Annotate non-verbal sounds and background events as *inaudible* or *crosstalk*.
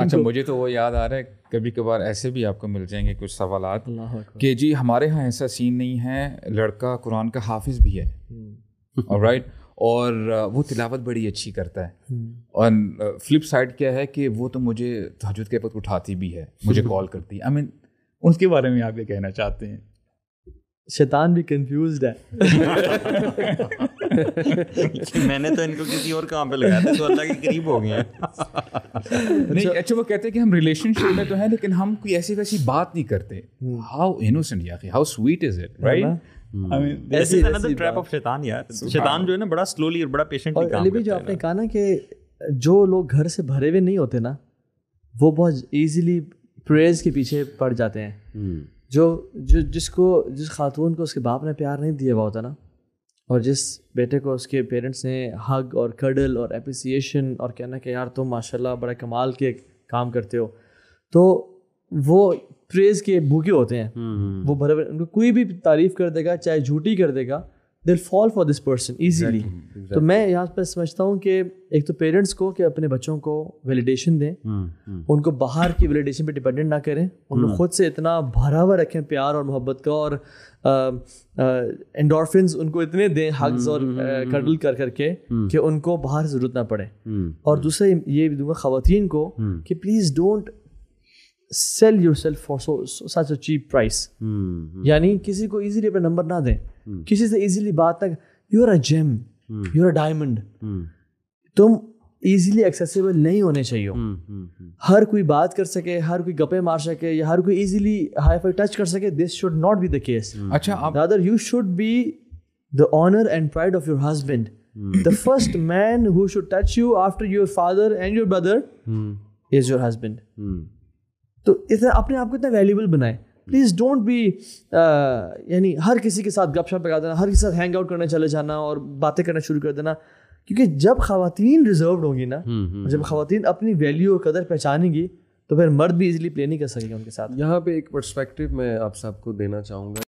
अच्छा मुझे तो वो याद आ रहा है कभी कभार ऐसे भी आपको मिल जाएंगे कुछ सवाल कि जी हमारे यहाँ ऐसा सीन नहीं है लड़का कुरान का हाफिज भी है हम्म। और राइट और वो तिलावत बड़ी अच्छी करता है हम्म। और फ्लिप साइड क्या है कि वो तो मुझे तहजद के वक्त उठाती भी है मुझे कॉल *laughs* करती है आई मीन उसके बारे में आप ये कहना चाहते हैं शैतान भी कंफ्यूज है *laughs* मैंने तो इनको किसी और काम पे लगाया था तो अल्लाह के करीब हो गए *laughs* नहीं अच्छा वो कहते हैं कि हम रिलेशनशिप में तो हैं लेकिन हम कोई ऐसी वैसी बात नहीं करते हाउ इनोसेंट या how sweet is it right जो जो लोग घर से भरे हुए नहीं होते ना वो बहुत इजीली प्रेयर्स के पीछे पड़ जाते हैं हम्म। जो जो जिसको जिस खातून को उसके बाप ने प्यार नहीं दिया हुआ होता ना और जिस बेटे को उसके पेरेंट्स ने हग और कडल और अप्रिसिएशन और कहना कि यार तुम माशाल्लाह बड़ा कमाल के काम करते हो तो वो प्रेज के भूखे होते हैं हम्म, हम्म। वो भरे उनको कोई भी तारीफ कर देगा चाहे झूठी कर देगा दिल fall for this person easily तो मैं यहाँ पर समझता हूँ कि एक तो पेरेंट्स को कि अपने बच्चों को वैलिडेशन दें हम्म, हम्म। उनको बाहर की वैलिडेशन पे डिपेंडेंट ना करें उनको हम्म। खुद से इतना भरा हुआ रखें प्यार और मोहब्बत का और एंडोरफिन उनको इतने दें हग्स और कडल कर करके कि उनको बाहर ज़रूरत ना पड़े और दूसरे ये भी दूंगा खातन को कि please don't sell yourself for such a cheap price यानी किसी को ईजिली अपना नंबर ना दें Hmm. किसी से इजीली बात तक you are a gem you are a diamond तुम इजीली एक्सेसिबल नहीं होने चाहिए hmm, hmm, हर कोई बात कर सके हर कोई गप्पे मार सके या हर कोई इजीली हाई फाई टच कर सके this should not be the case अच्छा rather you should be the honour and pride of your husband the first man who should touch you after your father and your brother is your husband तो इतना अपने आप को इतना valuable बनाए please don't be यानी हर किसी के साथ गपशप लगा देना हर किसी के साथ हैंग आउट करने चले जाना और बातें करना शुरू कर देना क्योंकि जब खातन रिजर्व होंगी ना हम्म, हम्म, जब हम्म। खातन अपनी वैल्यू और कदर पहचानेंगी तो फिर मर्द भी इजीली प्ले नहीं कर सकेंगे उनके साथ यहाँ पे एक पर्सपेक्टिव मैं आप सबको देना चाहूँगा